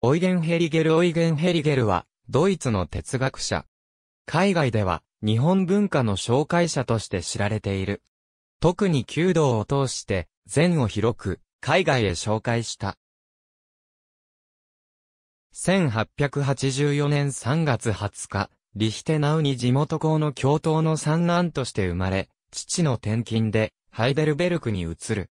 オイゲン・ヘリゲル・オイゲン・ヘリゲルは、ドイツの哲学者。海外では、日本文化の紹介者として知られている。特に弓道を通して、善を広く、海外へ紹介した。1884年3月20日、リヒテナウに地元校の教頭の三男として生まれ、父の転勤で、ハイデルベルクに移る。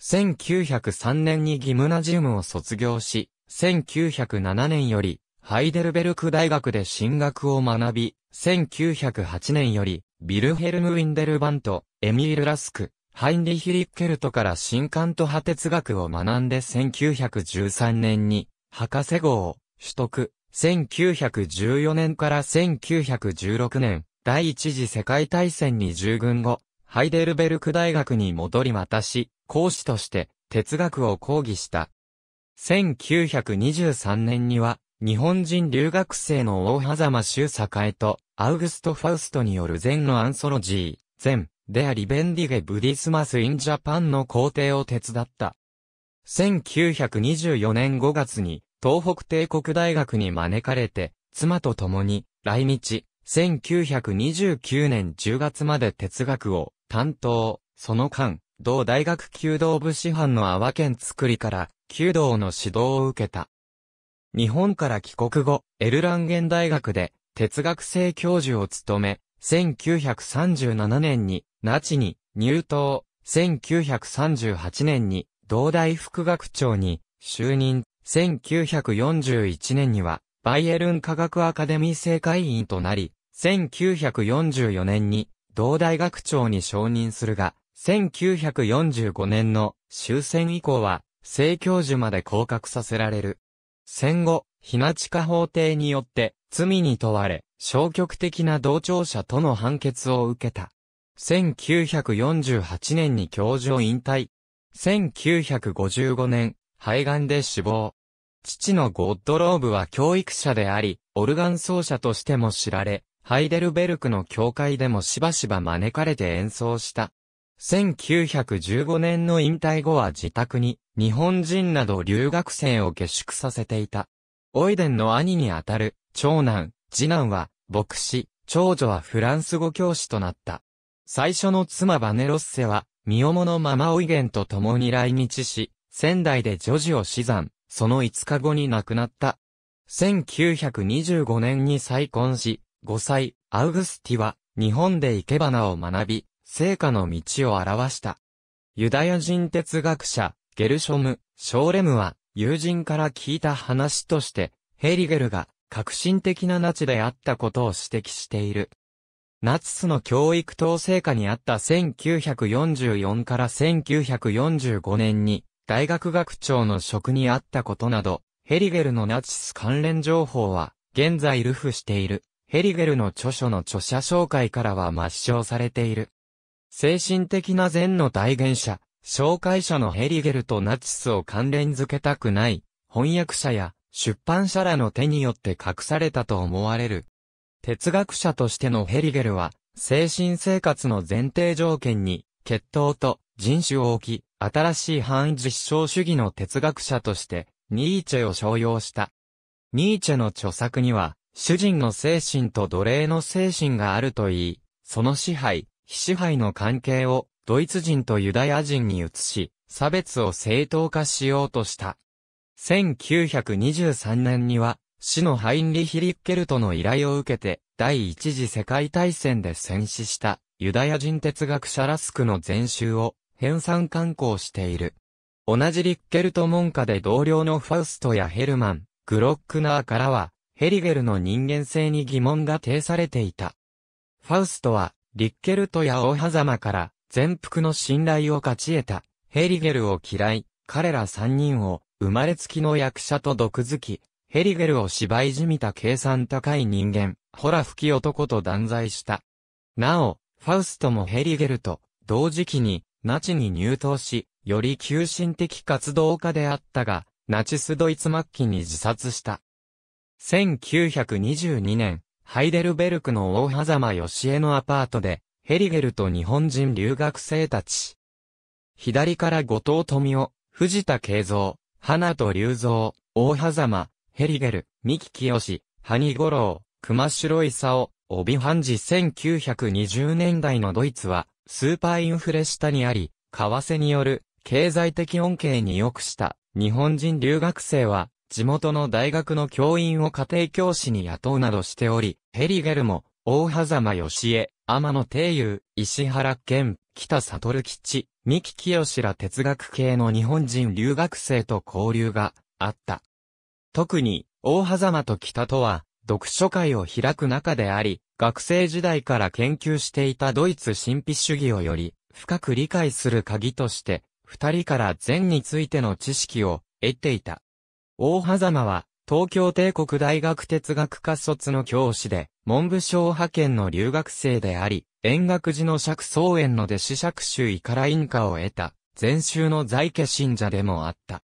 1903年にギムナジウムを卒業し、1907年より、ハイデルベルク大学で進学を学び、1908年より、ビルヘルム・ウィンデルバント、エミール・ラスク、ハインリヒ・リッケルトから新刊と派哲学を学んで1913年に、博士号を取得。1914年から1916年、第一次世界大戦に従軍後、ハイデルベルク大学に戻りまたし、講師として哲学を講義した。1923年には、日本人留学生の大狭間修栄と、アウグスト・ファウストによる禅のアンソロジー、禅、でありベンディゲ・ブディスマス・イン・ジャパンの皇帝を手伝った。1924年5月に、東北帝国大学に招かれて、妻と共に、来日、1929年10月まで哲学を担当、その間、同大学弓道部師範の阿波県作りから、弓道の指導を受けた。日本から帰国後、エルランゲン大学で哲学生教授を務め、1937年にナチに入党、1938年に同大副学長に就任、1941年にはバイエルン科学アカデミー正会員となり、1944年に同大学長に承認するが、1945年の終戦以降は正教授まで降格させられる。戦後、ひな地下法廷によって罪に問われ、消極的な同調者との判決を受けた。1948年に教授を引退。1955年、肺がんで死亡。父のゴッドローブは教育者であり、オルガン奏者としても知られ、ハイデルベルクの教会でもしばしば招かれて演奏した。1915年の引退後は自宅に日本人など留学生を下宿させていた。オイデンの兄にあたる長男、次男は牧師、長女はフランス語教師となった。最初の妻バネロッセは、身重のままオイゲンと共に来日し、仙台で女児を死産、その5日後に亡くなった。1925年に再婚し、5歳、アウグスティは、日本で生け花を学び、成果の道を表した。ユダヤ人哲学者、ゲルショム、ショーレムは、友人から聞いた話として、ヘリゲルが革新的なナチであったことを指摘している。ナチスの教育統制下にあった1944から1945年に大学学長の職にあったことなど、ヘリゲルのナチス関連情報は現在ルフしているヘリゲルの著書の著者紹介からは抹消されている。精神的な善の代言者、紹介者のヘリゲルとナチスを関連づけたくない、翻訳者や出版者らの手によって隠されたと思われる。哲学者としてのヘリゲルは、精神生活の前提条件に、血統と人種を置き、新しい範囲実証主義の哲学者として、ニーチェを商用した。ニーチェの著作には、主人の精神と奴隷の精神があるといい、その支配、支配の関係をドイツ人とユダヤ人に移し、差別を正当化しようとした。1923年には、死のハインリヒ・リッケルトの依頼を受けて、第一次世界大戦で戦死したユダヤ人哲学者ラスクの全集を編纂刊行している。同じリッケルト門下で同僚のファウストやヘルマン、グロックナーからは、ヘリゲルの人間性に疑問が呈されていた。ファウストは、リッケルトや大狭間から全幅の信頼を勝ち得た、ヘリゲルを嫌い、彼ら三人を生まれつきの役者と毒づき、ヘリゲルを芝居じみた計算高い人間、ほら吹き男と断罪した。なお、ファウストもヘリゲルと同時期にナチに入党し、より急進的活動家であったが、ナチスドイツ末期に自殺した。1922年、ハイデルベルクの大狭間よしえのアパートで、ヘリゲルと日本人留学生たち。左から後藤富夫、藤田慶三、花と隆三、大狭間、ヘリゲル、三木清、谷五郎、熊白城勲、帯半時1920年代のドイツは、スーパーインフレ下にあり、為替による、経済的恩恵に良くした、日本人留学生は、地元の大学の教員を家庭教師に雇うなどしており、ヘリゲルも、大狭間義江、天野定雄、石原健、北悟吉、三木清ら哲学系の日本人留学生と交流があった。特に、大狭間と北とは、読書会を開く中であり、学生時代から研究していたドイツ神秘主義をより、深く理解する鍵として、二人から善についての知識を得ていた。大狭間は、東京帝国大学哲学科卒の教師で、文部省派遣の留学生であり、円覚寺の釈宗園の弟子釈宗カからンカを得た、禅宗の在家信者でもあった。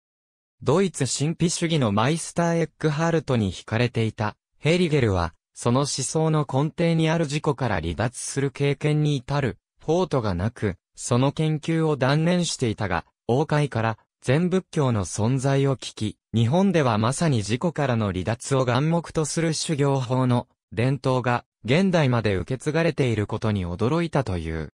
ドイツ神秘主義のマイスター・エックハルトに惹かれていた、ヘリゲルは、その思想の根底にある事故から離脱する経験に至る、フォートがなく、その研究を断念していたが、王会から全仏教の存在を聞き、日本ではまさに自己からの離脱を眼目とする修行法の伝統が現代まで受け継がれていることに驚いたという。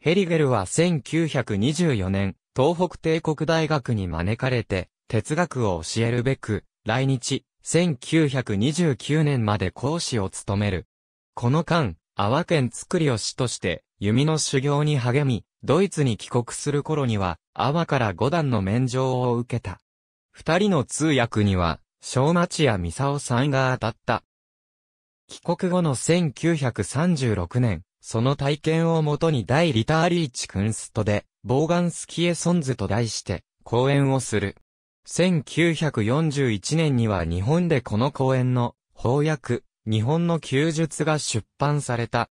ヘリゲルは1924年、東北帝国大学に招かれて、哲学を教えるべく、来日、1929年まで講師を務める。この間、阿波県作りを師として、弓の修行に励み、ドイツに帰国する頃には、阿波から五段の免状を受けた。二人の通訳には、小町や三沢さんが当たった。帰国後の1936年、その体験をもとに大リターリーチクンストで、ボーガンスキエソンズと題して、講演をする。1941年には日本でこの講演の、翻訳、日本の休術が出版された。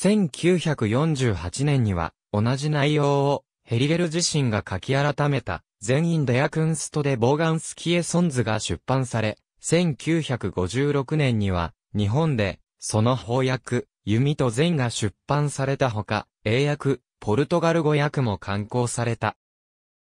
1948年には、同じ内容を、ヘリゲル自身が書き改めた、全員デアクンストでボーガンスキエソンズが出版され、1956年には、日本で、その翻訳、弓と禅が出版されたほか、英訳、ポルトガル語訳も刊行された。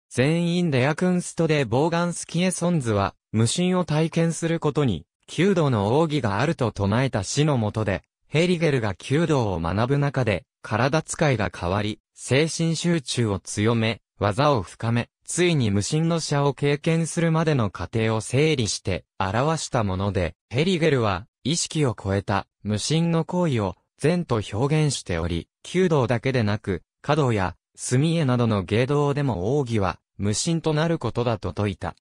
全員デアクンストでボーガンスキエソンズは、無心を体験することに、弓道の奥義があると唱えた詩のもとで、ヘリゲルが弓道を学ぶ中で、体使いが変わり、精神集中を強め、技を深め、ついに無心の者を経験するまでの過程を整理して表したもので、ヘリゲルは意識を超えた無心の行為を善と表現しており、弓道だけでなく、華道や墨絵などの芸道でも奥義は無心となることだと説いた。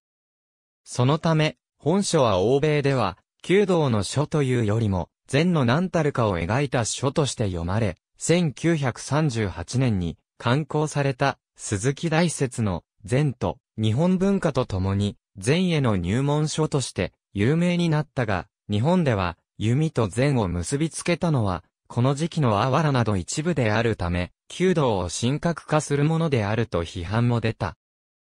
そのため、本書は欧米では、弓道の書というよりも、善の何たるかを描いた書として読まれ、1938年に刊行された鈴木大説の禅と日本文化とともに禅への入門書として有名になったが、日本では弓と禅を結びつけたのは、この時期のあわらなど一部であるため、弓道を神格化するものであると批判も出た。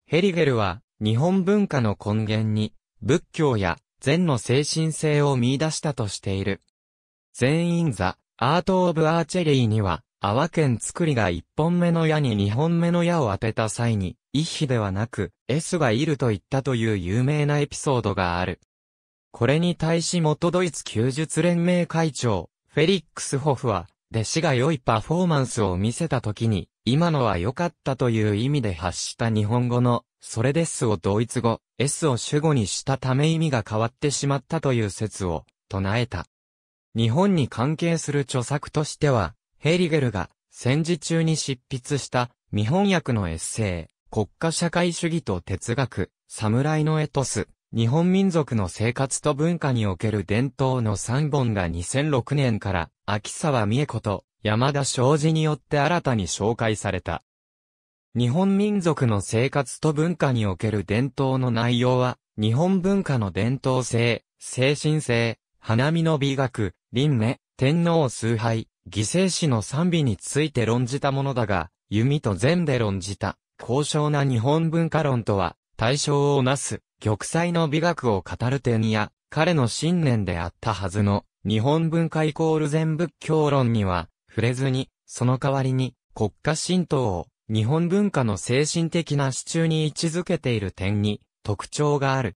ヘリゲルは、日本文化の根源に、仏教や禅の精神性を見出したとしている。禅院座、アート・オブ・アーチェリーには、阿波県作りが1本目の矢に2本目の矢を当てた際に、一比ではなく、S がいると言ったという有名なエピソードがある。これに対し元ドイツ休術連盟会長、フェリックス・ホフは、弟子が良いパフォーマンスを見せた時に、今のは良かったという意味で発した日本語の、それですをドイツ語、S を主語にしたため意味が変わってしまったという説を、唱えた。日本に関係する著作としては、ヘリゲルが戦時中に執筆した未翻訳のエッセイ、国家社会主義と哲学、侍のエトス、日本民族の生活と文化における伝統の3本が2006年から秋沢美恵子と山田昌司によって新たに紹介された。日本民族の生活と文化における伝統の内容は、日本文化の伝統性、精神性、花見の美学、輪廻、天皇崇拝、犠牲死の賛美について論じたものだが、弓と禅で論じた、高尚な日本文化論とは、対象をなす、玉砕の美学を語る点や、彼の信念であったはずの、日本文化イコール全仏教論には、触れずに、その代わりに、国家神道を、日本文化の精神的な支柱に位置づけている点に、特徴がある。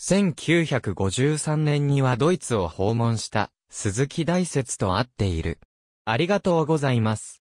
1953年にはドイツを訪問した鈴木大説と会っている。ありがとうございます。